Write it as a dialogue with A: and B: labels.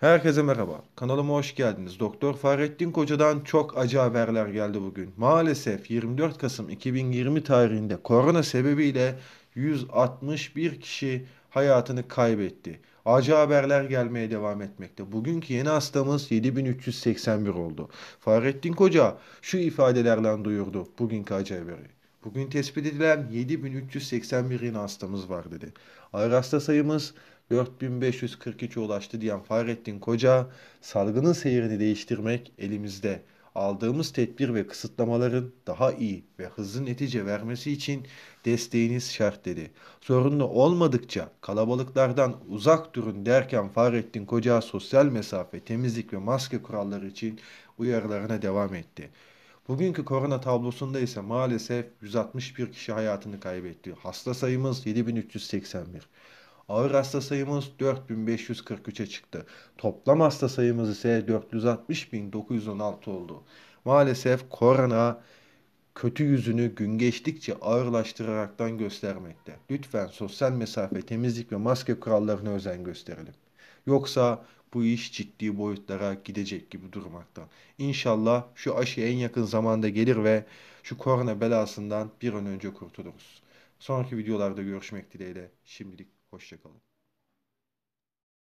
A: Herkese merhaba. Kanalıma hoş geldiniz. Doktor Fahrettin Koca'dan çok acı haberler geldi bugün. Maalesef 24 Kasım 2020 tarihinde korona sebebiyle 161 kişi hayatını kaybetti. Acı haberler gelmeye devam etmekte. Bugünkü yeni hastamız 7381 oldu. Fahrettin Koca şu ifadelerle duyurdu bugünkü acı haberi. Bugün tespit edilen 7381 yeni hastamız var dedi. Ağır hasta sayımız 4543'e ulaştı diyen Fahrettin Koca, salgının seyrini değiştirmek elimizde. Aldığımız tedbir ve kısıtlamaların daha iyi ve hızlı netice vermesi için desteğiniz şart dedi. Sorunlu olmadıkça kalabalıklardan uzak durun derken Fahrettin Koca sosyal mesafe, temizlik ve maske kuralları için uyarılarına devam etti. Bugünkü korona tablosunda ise maalesef 161 kişi hayatını kaybetti. Hasta sayımız 7381. Ağır hasta sayımız 4543'e çıktı. Toplam hasta sayımız ise 460.916 oldu. Maalesef korona kötü yüzünü gün geçtikçe ağırlaştıraraktan göstermekte. Lütfen sosyal mesafe, temizlik ve maske kurallarına özen gösterelim. Yoksa bu iş ciddi boyutlara gidecek gibi durmakta. İnşallah şu aşı en yakın zamanda gelir ve şu korona belasından bir an önce kurtuluruz. Sonraki videolarda görüşmek dileğiyle. Şimdilik Hoşçakalın.